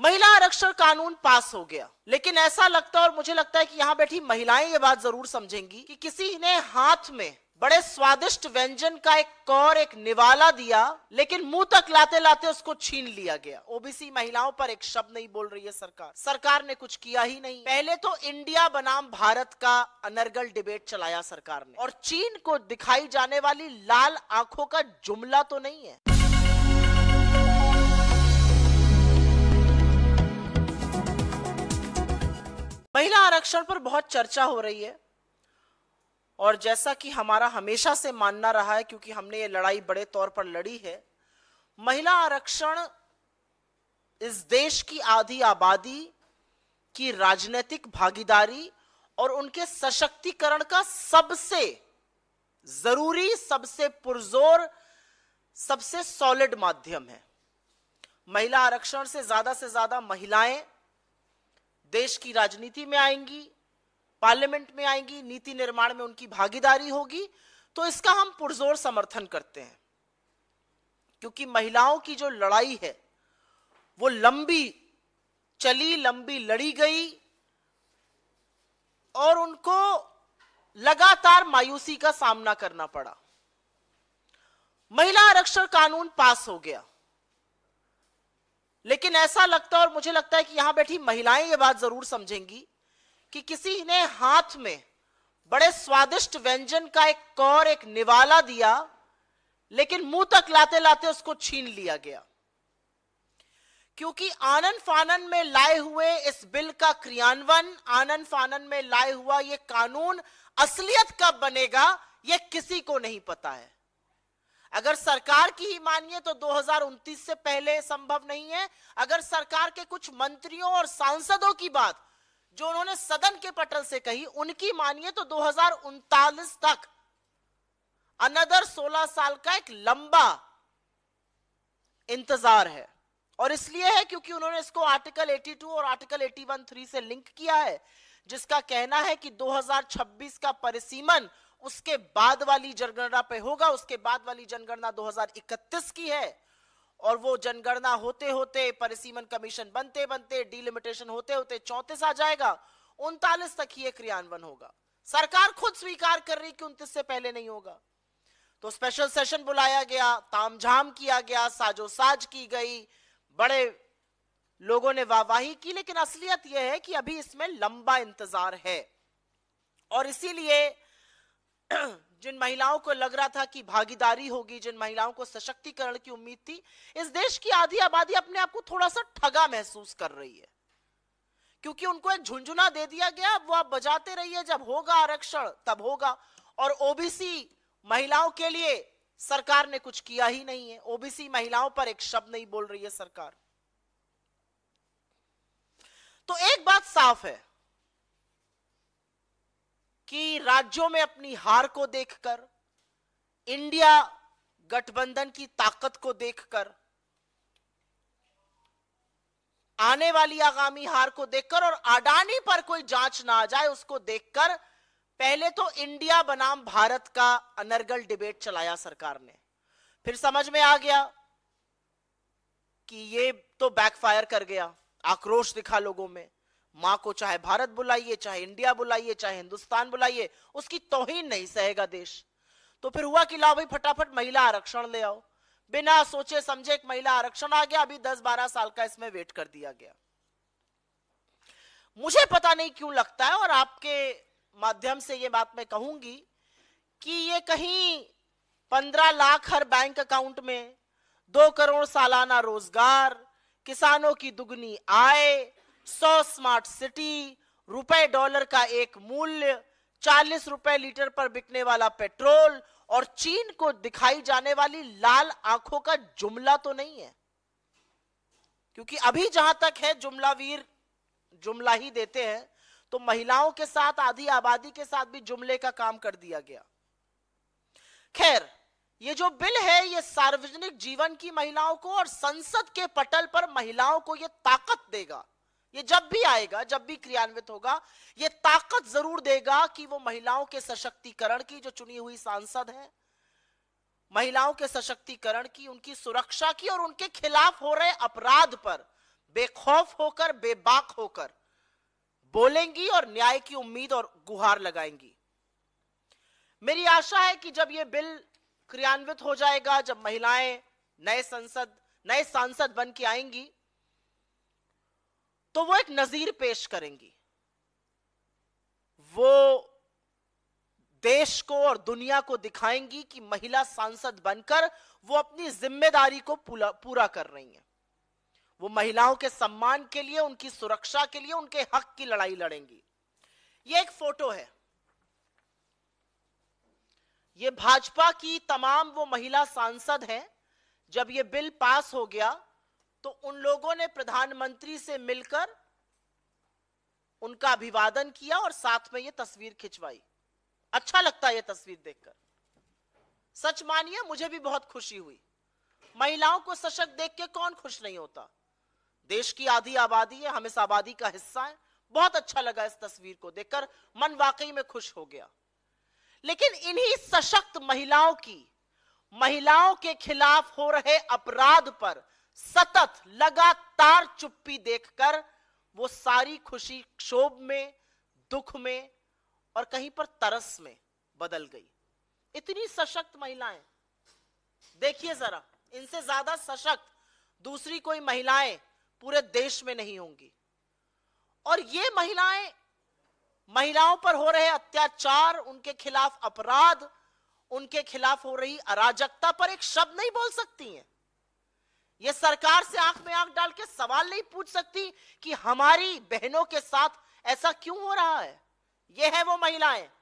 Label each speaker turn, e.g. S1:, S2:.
S1: महिला आरक्षण कानून पास हो गया लेकिन ऐसा लगता है और मुझे लगता है कि यहाँ बैठी महिलाएं ये बात जरूर समझेंगी कि किसी ने हाथ में बड़े स्वादिष्ट व्यंजन का एक कौर एक निवाला दिया लेकिन मुंह तक लाते लाते उसको छीन लिया गया ओबीसी महिलाओं पर एक शब्द नहीं बोल रही है सरकार सरकार ने कुछ किया ही नहीं पहले तो इंडिया बनाम भारत का अनर्गल डिबेट चलाया सरकार ने और चीन को दिखाई जाने वाली लाल आंखों का जुमला तो नहीं है महिला आरक्षण पर बहुत चर्चा हो रही है और जैसा कि हमारा हमेशा से मानना रहा है क्योंकि हमने ये लड़ाई बड़े तौर पर लड़ी है महिला आरक्षण इस देश की आधी आबादी की राजनीतिक भागीदारी और उनके सशक्तिकरण का सबसे जरूरी सबसे पुरजोर सबसे सॉलिड माध्यम है महिला आरक्षण से ज्यादा से ज्यादा महिलाएं देश की राजनीति में आएंगी पार्लियामेंट में आएंगी नीति निर्माण में उनकी भागीदारी होगी तो इसका हम पुरजोर समर्थन करते हैं क्योंकि महिलाओं की जो लड़ाई है वो लंबी चली लंबी लड़ी गई और उनको लगातार मायूसी का सामना करना पड़ा महिला आरक्षण कानून पास हो गया लेकिन ऐसा लगता है और मुझे लगता है कि यहां बैठी महिलाएं ये बात जरूर समझेंगी कि किसी ने हाथ में बड़े स्वादिष्ट व्यंजन का एक कौर एक निवाला दिया लेकिन मुंह तक लाते लाते उसको छीन लिया गया क्योंकि आनंद फानन में लाए हुए इस बिल का क्रियान्वयन आनंद फानन में लाए हुआ यह कानून असलियत कब बनेगा यह किसी को नहीं पता है अगर सरकार की ही मानिए तो 2029 से पहले संभव नहीं है अगर सरकार के कुछ मंत्रियों और सांसदों की बात जो उन्होंने सदन के पटल से कही उनकी मानिए तो दो तक अनदर 16 साल का एक लंबा इंतजार है और इसलिए है क्योंकि उन्होंने इसको आर्टिकल 82 और आर्टिकल 81 थ्री से लिंक किया है जिसका कहना है कि 2026 का परिसीमन उसके बाद वाली जनगणना पे होगा उसके बाद वाली जनगणना 2031 की है और वो जनगणना होते होते परिसीमन कमीशन बनते बनते डिलिमिटेशन होते होते चौंतीस आ जाएगा उनतालीस तक ही क्रियान्वयन होगा सरकार खुद स्वीकार कर रही कि उनतीस से पहले नहीं होगा तो स्पेशल सेशन बुलाया गया तामझाम किया गया साजो साज की गई बड़े लोगों ने वाहवाही की लेकिन असलियत यह है कि अभी इसमें लंबा इंतजार है और इसीलिए जिन महिलाओं को लग रहा था कि भागीदारी होगी जिन महिलाओं को सशक्तिकरण की उम्मीद थी इस देश की आधी आबादी अपने आप को थोड़ा सा ठगा महसूस कर रही है क्योंकि उनको एक झुंझुना दे दिया गया वो आप बजाते रहिए जब होगा आरक्षण तब होगा और ओबीसी महिलाओं के लिए सरकार ने कुछ किया ही नहीं है ओबीसी महिलाओं पर एक शब्द नहीं बोल रही है सरकार तो एक बात साफ है कि राज्यों में अपनी हार को देखकर इंडिया गठबंधन की ताकत को देखकर आने वाली आगामी हार को देखकर और अडानी पर कोई जांच ना आ जाए उसको देखकर पहले तो इंडिया बनाम भारत का अनर्गल डिबेट चलाया सरकार ने फिर समझ में आ गया कि ये तो बैकफायर कर गया आक्रोश दिखा लोगों में माँ को चाहे भारत बुलाइए चाहे इंडिया बुलाइए चाहे हिंदुस्तान बुलाइए उसकी तोहिन नहीं सहेगा देश तो फिर हुआ कि लाओ भाई फटाफट महिला आरक्षण ले आओ बिना सोचे समझे एक महिला आरक्षण आ गया अभी 10-12 साल का इसमें वेट कर दिया गया मुझे पता नहीं क्यों लगता है और आपके माध्यम से ये बात मैं कहूंगी कि ये कहीं पंद्रह लाख हर बैंक अकाउंट में दो करोड़ सालाना रोजगार किसानों की दुगनी आय सौ स्मार्ट सिटी रुपए डॉलर का एक मूल्य चालीस रुपए लीटर पर बिकने वाला पेट्रोल और चीन को दिखाई जाने वाली लाल आंखों का जुमला तो नहीं है क्योंकि अभी जहां तक है जुमलावीर जुमला ही देते हैं तो महिलाओं के साथ आधी आबादी के साथ भी जुमले का काम कर दिया गया खैर ये जो बिल है ये सार्वजनिक जीवन की महिलाओं को और संसद के पटल पर महिलाओं को ये ताकत देगा ये जब भी आएगा जब भी क्रियान्वित होगा ये ताकत जरूर देगा कि वो महिलाओं के सशक्तिकरण की जो चुनी हुई सांसद है महिलाओं के सशक्तिकरण की उनकी सुरक्षा की और उनके खिलाफ हो रहे अपराध पर बेखौफ होकर बेबाक होकर बोलेंगी और न्याय की उम्मीद और गुहार लगाएंगी मेरी आशा है कि जब ये बिल क्रियान्वित हो जाएगा जब महिलाएं नए संसद नए सांसद बन के आएंगी तो वो एक नजीर पेश करेंगी वो देश को और दुनिया को दिखाएंगी कि महिला सांसद बनकर वो अपनी जिम्मेदारी को पूरा कर रही हैं वो महिलाओं के सम्मान के लिए उनकी सुरक्षा के लिए उनके हक की लड़ाई लड़ेंगी ये एक फोटो है ये भाजपा की तमाम वो महिला सांसद हैं जब ये बिल पास हो गया तो उन लोगों ने प्रधानमंत्री से मिलकर उनका अभिवादन किया और साथ में ये तस्वीर खिंचवाई अच्छा लगता है ये तस्वीर देखकर सच मानिए मुझे भी बहुत खुशी हुई महिलाओं को सशक्त देख के कौन खुश नहीं होता देश की आधी आबादी है हम इस आबादी का हिस्सा है बहुत अच्छा लगा इस तस्वीर को देखकर मन वाकई में खुश हो गया लेकिन इन्हीं सशक्त महिलाओं की महिलाओं के खिलाफ हो रहे अपराध पर सतत लगातार चुप्पी देखकर वो सारी खुशी क्षोभ में दुख में और कहीं पर तरस में बदल गई इतनी सशक्त महिलाएं देखिए जरा इनसे ज्यादा सशक्त दूसरी कोई महिलाएं पूरे देश में नहीं होंगी और ये महिलाएं महिलाओं पर हो रहे अत्याचार उनके खिलाफ अपराध उनके खिलाफ हो रही अराजकता पर एक शब्द नहीं बोल सकती हैं ये सरकार से आंख में आंख डाल के सवाल नहीं पूछ सकती कि हमारी बहनों के साथ ऐसा क्यों हो रहा है ये है वो महिलाएं